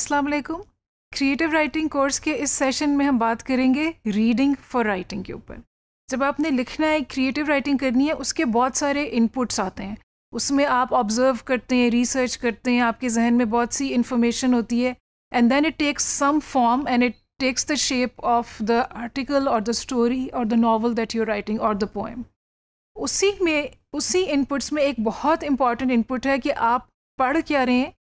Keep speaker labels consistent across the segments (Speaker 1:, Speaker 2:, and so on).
Speaker 1: अस्सलाम वालेकुम creative writing course के इस सेशन में हम बात करेंगे रीडिंग फॉर राइटिंग के ऊपर जब आपने लिखना है क्रिएटिव राइटिंग करनी है उसके बहुत सारे इनपुट्स आते हैं उसमें आप ऑब्जर्व करते हैं रिसर्च करते हैं आपके जहन में बहुत सी इन्फॉर्मेशन होती है and then it takes some form and it takes the shape of the article or the story or the novel that you're writing or the poem उसी में उसी इनपुट्स में एक बहुत इंपॉर्टेंट इनपुट है कि आप पढ़ क्या रहे हैं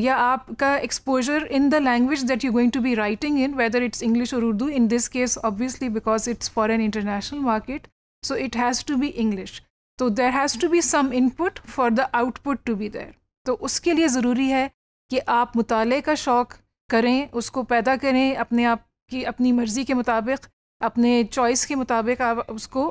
Speaker 1: या आपका exposure in the language that you going to be writing in whether it's English or Urdu in this case obviously because it's for an international market so it has to be English तो there has to be some input for the output to be there तो उसके लिए ज़रूरी है कि आप मुताले का शौक़ करें उसको पैदा करें अपने आप की अपनी मर्ज़ी के मुताबिक अपने चॉइस के मुताबिक आप उसको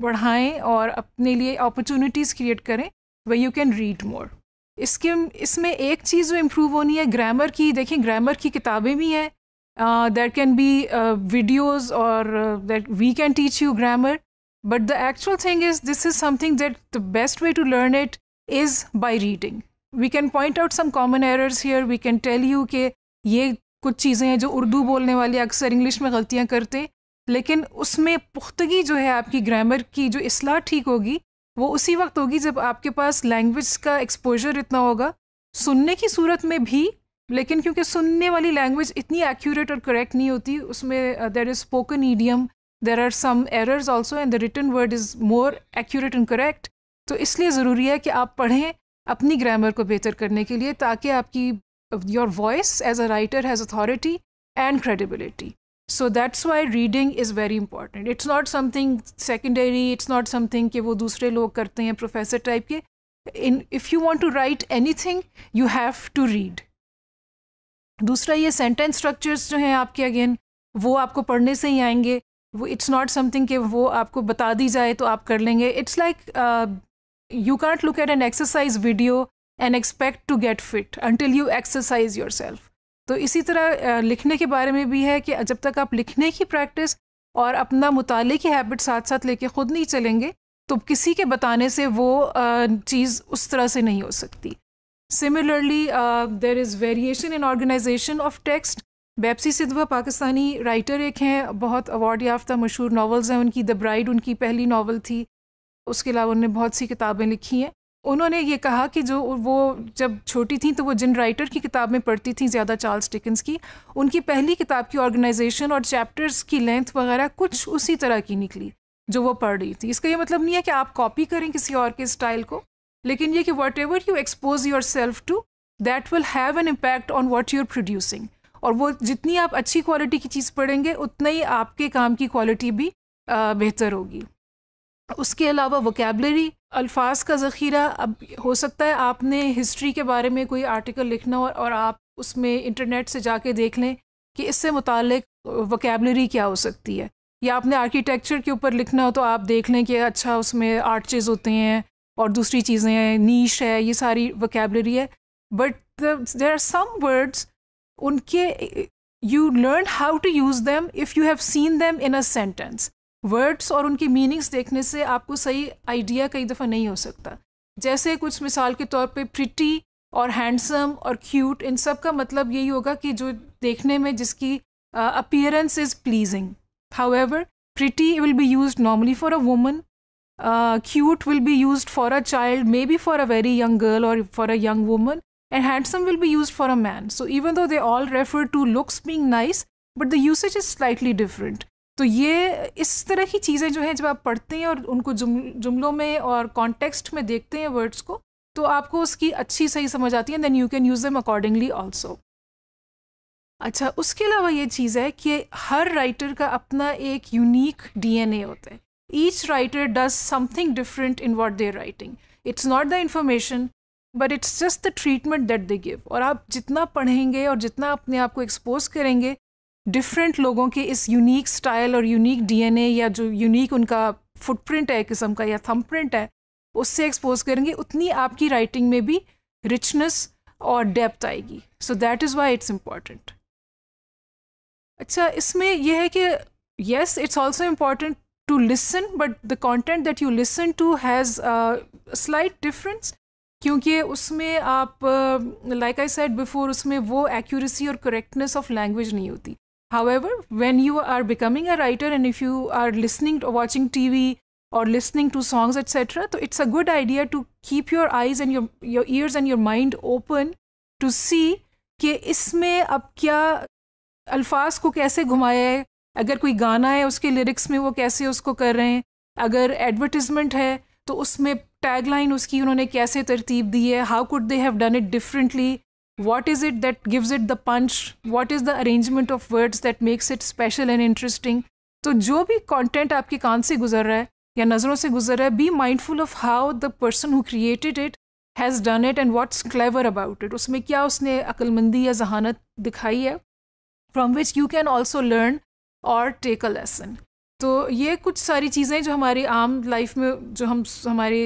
Speaker 1: बढ़ाएं और अपने लिए अपॉर्चुनिटीज़ क्रिएट करें way you can read more इसके इसमें एक चीज़ जो इम्प्रूव होनी है ग्रामर की देखें ग्रामर की किताबें भी हैं there can be videos or that we can teach you grammar but the actual thing is this is something that the best way to learn it is by reading we can point out some common errors here we can tell you कि ये कुछ चीज़ें हैं जो उर्दू बोलने वाले अक्सर English में गलतियाँ करते हैं लेकिन उसमें पुख्तगी जो है आपकी ग्रामर की जो असलाह ठीक होगी वो उसी वक्त होगी जब आपके पास लैंग्वेज का एक्सपोजर इतना होगा सुनने की सूरत में भी लेकिन क्योंकि सुनने वाली लैंग्वेज इतनी एक्यूरेट और करेक्ट नहीं होती उसमें there is spoken idiom there are some errors also and the written word is more accurate and correct तो इसलिए ज़रूरी है कि आप पढ़ें अपनी ग्रामर को बेहतर करने के लिए ताकि आपकी your voice as a writer has authority and credibility So that's why reading is very important. It's not something secondary, it's not something कि वो दूसरे लोग करते हैं professor type के. if you want to write anything, you have to read. दूसरा ये sentence structures जो हैं आपके again, वो आपको पढ़ने से ही आएंगे. वो इट्स नॉट समथिंग कि वो आपको बता दी जाए तो आप कर लेंगे. It's like uh, you can't look at an exercise video and expect to get fit until you exercise yourself. तो इसी तरह लिखने के बारे में भी है कि जब तक आप लिखने की प्रैक्टिस और अपना मुताले की हैबिट साथ साथ लेके ख़ुद नहीं चलेंगे तो किसी के बताने से वो चीज़ उस तरह से नहीं हो सकती similarly there is variation in organisation of text Bapsi Sidhwa Pakistani writer एक हैं बहुत अवार्ड याफ्ता मशहूर नावल्स हैं उनकी द ब्राइड उनकी पहली नावल थी उसके अलावा उन्होंने बहुत सी किताबें लिखी हैं उन्होंने ये कहा कि जो वो जब छोटी थी तो वो जिन राइटर की किताब में पढ़ती थी ज़्यादा चार्ल्स टिकन्स की उनकी पहली किताब की ऑर्गेनाइजेशन और चैप्टर्स की लेंथ वगैरह कुछ उसी तरह की निकली जो वो पढ़ रही थी इसका ये मतलब नहीं है कि आप कॉपी करें किसी और के स्टाइल को लेकिन ये कि whatever you expose yourself to that will have an impact on what you're producing और वो जितनी आप अच्छी क्वालिटी की चीज़ पढ़ेंगे उतना ही आपके काम की क्वालिटी भी बेहतर होगी उसके अलावा वोकेबलरी अल्फाज का ज़ख़ीरा अब हो सकता है आपने हिस्ट्री के बारे में कोई आर्टिकल लिखना हो और आप उसमें इंटरनेट से जाके देख लें कि इससे मुतक वकेबलरी क्या हो सकती है या आपने आर्किटेक्चर के ऊपर लिखना हो तो आप देख लें कि अच्छा उसमें आर्चेज़ होते हैं और दूसरी चीज़ें हैं नीश है ये सारी वकेबलरी है but there are some words उनके you learn how to use them if you have seen them in a sentence words और उनकी मीनिंग्स देखने से आपको सही आइडिया कई दफ़ा नहीं हो सकता जैसे कुछ मिसाल के तौर पे प्रिटी और हैंडसम और क्यूट इन सब का मतलब यही होगा कि जो देखने में जिसकी appearance is pleasing however pretty will be use normally for a woman cute will be use for a child maybe for a very young girl or for a young woman and handsome will be use for a man so even though they all refer to looks being nice but the usage is slightly different तो ये इस तरह की चीज़ें जो हैं जब आप पढ़ते हैं और उनको जुम जुमलों में और कॉन्टेक्स्ट में देखते हैं वर्ड्स को तो आपको उसकी अच्छी सही समझ आती है then you can use them accordingly also अच्छा उसके अलावा ये चीज़ है कि हर राइटर का अपना एक यूनिक डीएनए होता है each writer does something different in what their writing it's not the information but it's just the treatment that they give और आप जितना पढ़ेंगे और जितना अपने आप को एक्सपोज करेंगे डिफरेंट लोगों के इस यूनिक स्टाइल और यूनिक डीएनए या जो यूनिक उनका फुटप्रिंट है किस्म का या थंबप्रिंट है उससे एक्सपोज करेंगे उतनी आपकी राइटिंग में भी रिचनेस और डेप्थ आएगी so that is why it's important अच्छा इसमें यह है कि yes it's also important to listen but the content that you listen to has slight difference क्योंकि उसमें आप लाइक आई सेड बिफोर उसमें वो एक्यूरेसी और करेक्टनेस ऑफ लैंग्वेज नहीं होती However, when you are becoming a writer and if you are listening to watching TV or listening to songs, etc., so it's a good idea to keep your eyes and your, your ears and your mind open to see कि इसमें अब क्या अल्फाज को कैसे घुमाया है अगर कोई गाना है उसके लिरिक्स में वो कैसे उसको कर रहे हैं अगर एडवर्टिजमेंट है तो उसमें टैगलाइन उसकी उन्होंने कैसे तरतीब दी है how could they have done it differently what is it that gives it the punch what is the arrangement of words that makes it special and interesting तो जो भी कंटेंट आपके कान से गुजर रहा है या नज़रों से गुजर रहा है be mindful of how the person who created it has done it and what's clever about it उसमें क्या उसने अकलमंदी या जहानत दिखाई है from which you can also learn और टेक अ लेसन तो ये कुछ सारी चीज़ें जो हमारी आम लाइफ में जो हम हमारे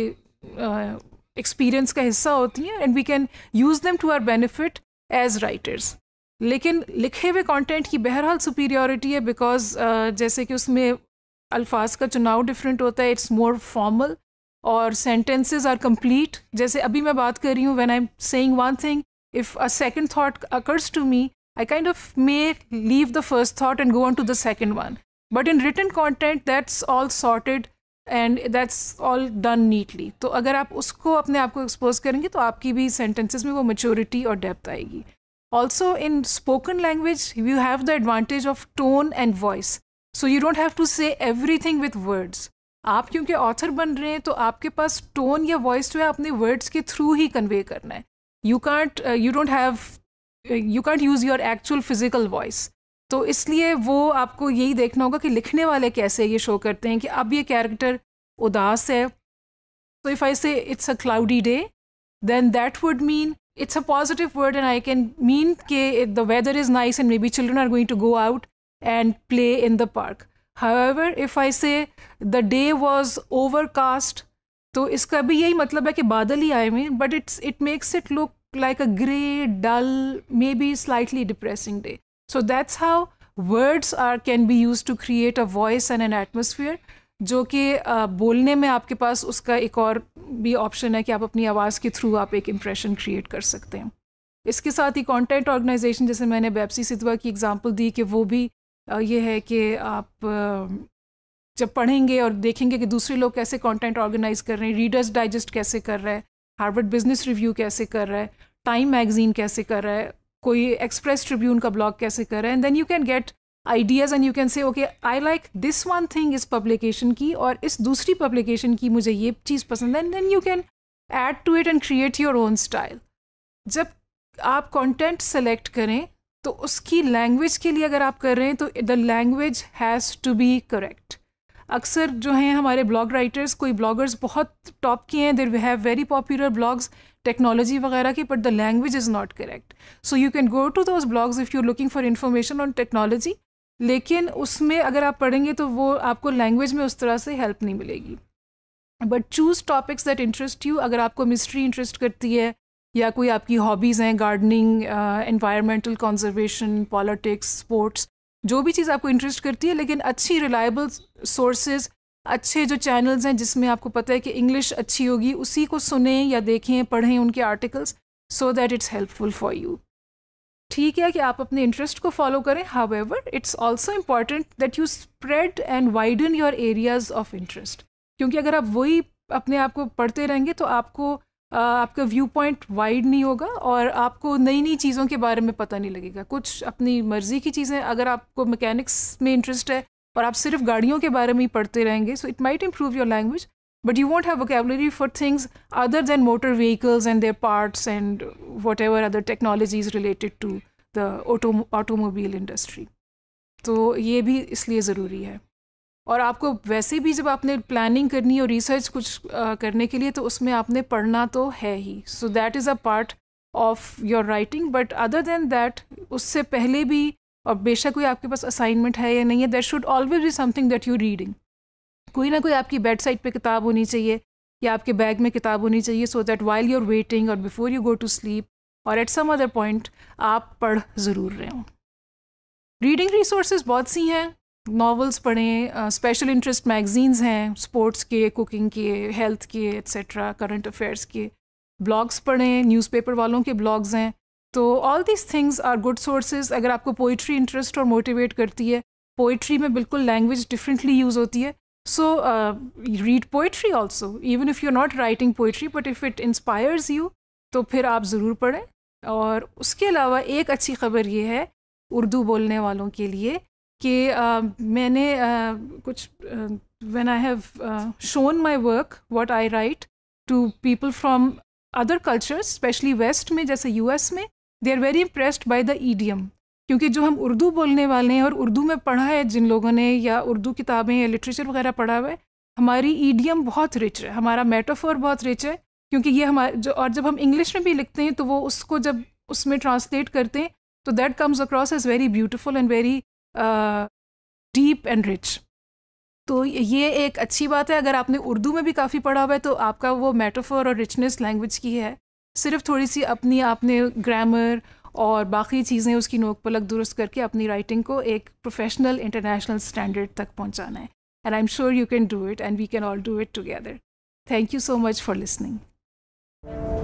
Speaker 1: एक्सपीरियंस का हिस्सा होती हैं and we can use them to our benefit as writers लेकिन लिखे हुए कंटेंट की बहरहाल सुपीरियोरिटी है बिकॉज uh, जैसे कि उसमें अल्फाज का चुनाव डिफरेंट होता है इट्स मोर फॉर्मल और सेंटेंसेस आर कंप्लीट जैसे अभी मैं बात कर रही हूँ when I am saying one thing if a second thought occurs to me I kind of may leave the first thought and go on to the second one but in return content that's all sorted and that's all done neatly तो अगर आप उसको अपने आप को expose करेंगे तो आपकी भी सेंटेंसेज में वो मच्योरिटी और डेप्थ आएगी also in spoken language you have the advantage of tone and voice so you don't have to say every thing with words आप क्योंकि ऑथर बन रहे हैं तो आपके पास टोन या वॉइस जो है अपने वर्ड्स के थ्रू ही कन्वे करना है you can't you don't have you can't use your actual physical voice तो इसलिए वो आपको यही देखना होगा कि लिखने वाले कैसे ये शो करते हैं कि अब ये कैरेक्टर उदास है सो if I say it's a cloudy day then that would mean it's a positive word and I can mean के the weather is nice and maybe children are going to go out and play in the park however if I say the day was overcast तो इसका भी यही मतलब है कि बादल ही आए हुए but it's it makes it look like a grey dull maybe slightly depressing day so that's how words are can be use to create a voice and an atmosphere जो कि बोलने में आपके पास उसका एक और भी ऑप्शन है कि आप अपनी आवाज़ के थ्रू आप एक इम्प्रेशन क्रिएट कर सकते हैं इसके साथ ही कंटेंट ऑर्गेनाइजेशन जैसे मैंने बेबसी सिद्वा की एग्जांपल दी कि वो भी ये है कि आप जब पढ़ेंगे और देखेंगे कि दूसरे लोग कैसे कंटेंट ऑर्गेनाइज कर रहे हैं रीडर्स डाइजेस्ट कैसे कर रहा है हार्वर्ड बिजनेस रिव्यू कैसे कर रहा है टाइम मैगजीन कैसे कर रहा है कोई एक्सप्रेस ट्रिब्यून का ब्लॉग कैसे कर रहे हैं then you can get ideas and you can say okay I like this one thing इस पब्लिकेशन की और इस दूसरी पब्लिकेशन की मुझे ये चीज़ पसंद है and then you can add to it and create your own style जब आप कॉन्टेंट सेलेक्ट करें तो उसकी लैंग्वेज के लिए अगर आप कर रहे हैं तो the language has to be correct अक्सर जो हैं हमारे ब्लॉग राइटर्स कोई ब्लॉगर्स बहुत टॉप के हैं there we have very popular blogs technology वगैरह की but the language is not correct so you can go to those blogs if you are looking for information on technology लेकिन उसमें अगर आप पढ़ेंगे तो वो आपको लैंग्वेज में उस तरह से हेल्प नहीं मिलेगी but choose topics that interest you अगर आपको मिस्ट्री इंटरेस्ट करती है या कोई आपकी हॉबीज़ हैं gardening environmental conservation politics sports जो भी चीज़ आपको इंटरेस्ट करती है लेकिन अच्छी रिलायबल सोर्सेज अच्छे जो चैनल्स हैं जिसमें आपको पता है कि इंग्लिश अच्छी होगी उसी को सुने या देखें पढ़ें उनके articles so that it's helpful for you ठीक है कि आप अपने इंटरेस्ट को फॉलो करें however it's also important that you spread and widen your areas of interest क्योंकि अगर आप वही अपने आप को पढ़ते रहेंगे तो आपको आपका व्यू पॉइंट वाइड नहीं होगा और आपको नई नई चीज़ों के बारे में पता नहीं लगेगा कुछ अपनी मर्जी की चीज़ें अगर आपको मैकेनिक्स में इंटरेस्ट है और आप सिर्फ गाड़ियों के बारे में ही पढ़ते रहेंगे so it might improve your language but you won't have vocabulary for things other than motor vehicles and their parts and whatever other technologies related to the industry तो ये भी इसलिए ज़रूरी है और आपको वैसे भी जब आपने प्लानिंग करनी और रिसर्च कुछ आ, करने के लिए तो उसमें आपने पढ़ना तो है ही so that is a part of your writing but other than that उससे पहले भी और बेशक कोई आपके पास असाइनमेंट है या नहीं है देट शुड ऑलवेज भी समथिंग दैट यू रीडिंग कोई ना कोई आपकी बेड साइड पर किताब होनी चाहिए या आपके बैग में किताब होनी चाहिए so that while you're waiting और before you go to sleep और एट सम अदर पॉइंट आप पढ़ ज़रूर रहे हो रीडिंग रिसोर्सेज बहुत सी हैं नॉवेल्स पढ़ें स्पेशल इंटरेस्ट मैगज़ीन्स हैं स्पोर्ट्स के कुकिंग के हेल्थ के एट्सट्रा करंट अफेयर्स के ब्लॉग्स पढ़ें न्यूज़पेपर वालों के ब्लॉग्स हैं तो all these things are good sources अगर आपको पोइट्री इंटरेस्ट और मोटिवेट करती है पोइट्री में बिल्कुल लैंग्वेज डिफरेंटली यूज़ होती है so read poetry also even if you are not writing poetry but if it inspires you तो फिर आप ज़रूर पढ़ें और उसके अलावा एक अच्छी खबर ये है उर्दू बोलने वालों के लिए कि मैंने कुछ when I have shown my work what I write to people from other cultures specially west में जैसे यूएस में they are very impressed by the idiom क्योंकि जो हम उर्दू बोलने वाले हैं और उर्दू में पढ़ा है जिन लोगों ने या उर्दू किताबें या लिटरेचर वगैरह पढ़ा हुआ है हमारी ईडियम बहुत रिच है हमारा मेटाफोर बहुत रिच है क्योंकि ये हमारे जो और जब हम इंग्लिश में भी लिखते हैं तो वो उसको जब उसमें ट्रांसलेट करते हैं तो that comes across as very beautiful and very deep and rich तो ये एक अच्छी बात है अगर आपने उर्दू में भी काफ़ी पढ़ा हुआ है तो आपका वो मेटाफोर और रिचनेस लैंग्वेज की है सिर्फ थोड़ी सी अपनी आपने ग्रामर और बाकी चीज़ें उसकी नोक पलक दुरुस्त करके अपनी राइटिंग को एक प्रोफेशनल इंटरनेशनल स्टैंडर्ड तक पहुंचाना है and I am sure you can do it and we can all do it together thank you so much for listening